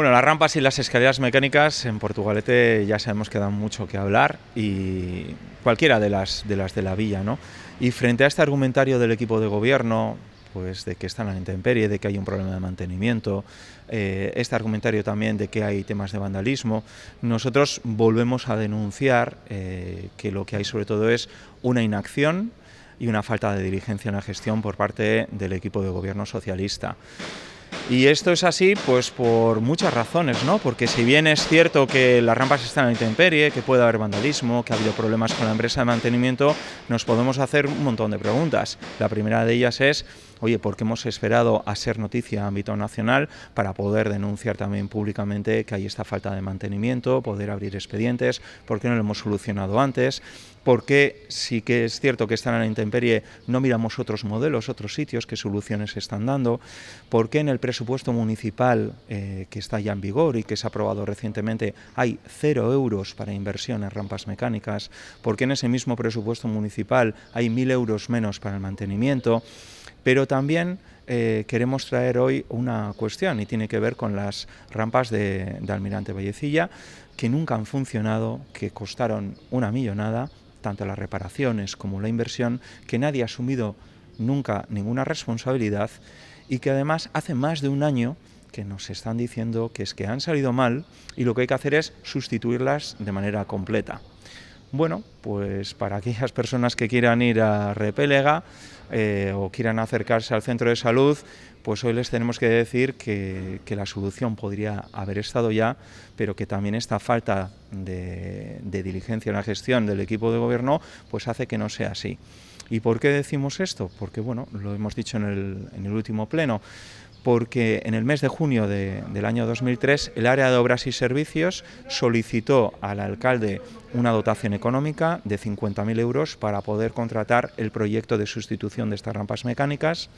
Bueno, las rampas y las escaleras mecánicas en Portugalete ya sabemos que dan mucho que hablar y cualquiera de las de, las de la villa, ¿no? Y frente a este argumentario del equipo de gobierno, pues de que están en la intemperie, de que hay un problema de mantenimiento, eh, este argumentario también de que hay temas de vandalismo, nosotros volvemos a denunciar eh, que lo que hay sobre todo es una inacción y una falta de dirigencia en la gestión por parte del equipo de gobierno socialista. Y esto es así pues por muchas razones, ¿no? Porque si bien es cierto que las rampas están en intemperie, que puede haber vandalismo, que ha habido problemas con la empresa de mantenimiento, nos podemos hacer un montón de preguntas. La primera de ellas es oye, ¿por qué hemos esperado a ser noticia a ámbito nacional para poder denunciar también públicamente que hay esta falta de mantenimiento, poder abrir expedientes, por qué no lo hemos solucionado antes, por qué si que es cierto que están en la intemperie, no miramos otros modelos, otros sitios, qué soluciones están dando, por qué en el presupuesto municipal eh, que está ya en vigor y que se ha aprobado recientemente hay cero euros para inversión en rampas mecánicas, por qué en ese mismo presupuesto municipal hay mil euros menos para el mantenimiento. Pero también eh, queremos traer hoy una cuestión y tiene que ver con las rampas de, de Almirante Vallecilla, que nunca han funcionado, que costaron una millonada, tanto las reparaciones como la inversión, que nadie ha asumido nunca ninguna responsabilidad y que además hace más de un año que nos están diciendo que es que han salido mal y lo que hay que hacer es sustituirlas de manera completa. Bueno, pues para aquellas personas que quieran ir a Repélega eh, o quieran acercarse al centro de salud, pues hoy les tenemos que decir que, la solución podría haber estado ya, pero que también esta falta de, diligencia en la gestión del equipo de gobierno pues hace que no sea así. ¿Y por qué decimos esto? Porque, bueno, lo hemos dicho en el último pleno, porque en el mes de junio del año 2003 el área de obras y servicios solicitó al alcalde una dotación económica de 50.000 euros para poder contratar el proyecto de sustitución de estas rampas mecánicas.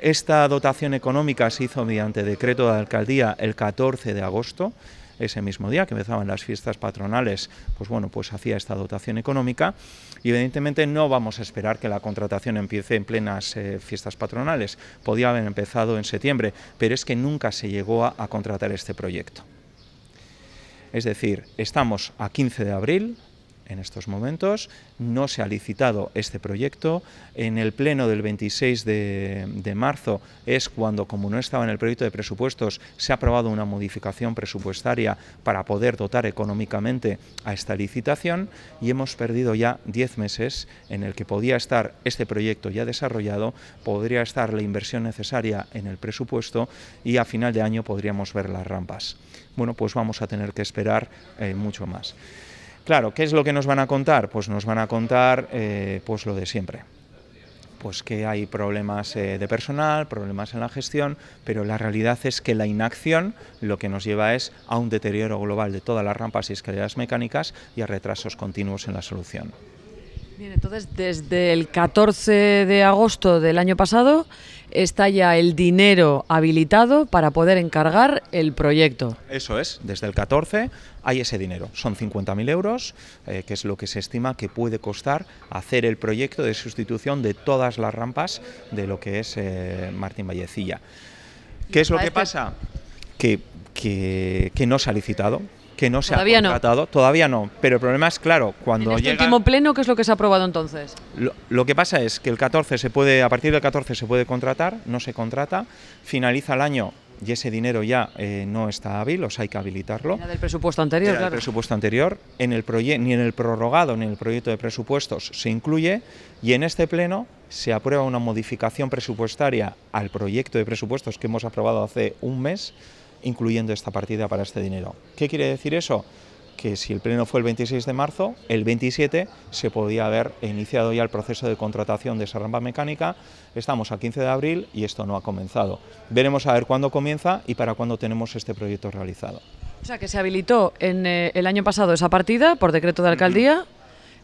Esta dotación económica se hizo mediante decreto de alcaldía el 14 de agosto ese mismo día que empezaban las fiestas patronales, pues bueno, pues hacía esta dotación económica y evidentemente no vamos a esperar que la contratación empiece en plenas eh, fiestas patronales, podía haber empezado en septiembre, pero es que nunca se llegó a contratar este proyecto. Es decir, estamos a 15 de abril, en estos momentos, no se ha licitado este proyecto, en el pleno del 26 de, marzo es cuando, como no estaba en el proyecto de presupuestos, se ha aprobado una modificación presupuestaria para poder dotar económicamente a esta licitación y hemos perdido ya 10 meses en el que podía estar este proyecto ya desarrollado, podría estar la inversión necesaria en el presupuesto y a final de año podríamos ver las rampas. Bueno, pues vamos a tener que esperar eh, mucho más. Claro, ¿qué es lo que nos van a contar? Pues nos van a contar eh, pues lo de siempre. Pues que hay problemas eh, de personal, problemas en la gestión, pero la realidad es que la inacción lo que nos lleva es a un deterioro global de todas las rampas y escaleras mecánicas y a retrasos continuos en la solución. Bien, entonces desde el 14 de agosto del año pasado está ya el dinero habilitado para poder encargar el proyecto. Eso es, desde el 14 hay ese dinero. Son 50.000 euros, eh, que es lo que se estima que puede costar hacer el proyecto de sustitución de todas las rampas de lo que es eh, Martín Vallecilla. ¿Qué es lo que pasa? que, que no se ha licitado que no se ha contratado. Todavía no. Pero el problema es, claro, cuando ¿En el este último pleno qué es lo que se ha aprobado entonces? Lo, que pasa es que el 14 se puede, a partir del 14 se puede contratar, no se contrata, finaliza el año y ese dinero ya eh, no está hábil, o sea, hay que habilitarlo. del presupuesto anterior, claro. Del presupuesto anterior, en el ni en el prorrogado ni en el proyecto de presupuestos se incluye y en este pleno se aprueba una modificación presupuestaria al proyecto de presupuestos que hemos aprobado hace un mes incluyendo esta partida para este dinero. ¿Qué quiere decir eso? que si el pleno fue el 26 de marzo, el 27 se podía haber iniciado ya el proceso de contratación de esa rampa mecánica. Estamos a 15 de abril y esto no ha comenzado. Veremos a ver cuándo comienza y para cuándo tenemos este proyecto realizado. O sea, que se habilitó en, eh, el año pasado esa partida por decreto de alcaldía.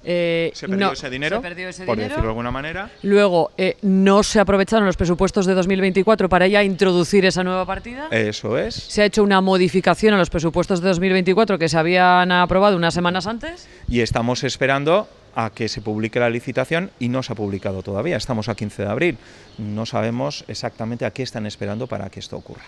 Eh, se perdió ese dinero, por decirlo de alguna manera. Luego, eh, no se aprovecharon los presupuestos de 2024 para ya introducir esa nueva partida. Eso es. Se ha hecho una modificación a los presupuestos de 2024 que se habían aprobado unas semanas antes. Y estamos esperando a que se publique la licitación y no se ha publicado todavía. Estamos a 15 de abril. No sabemos exactamente a qué están esperando para que esto ocurra.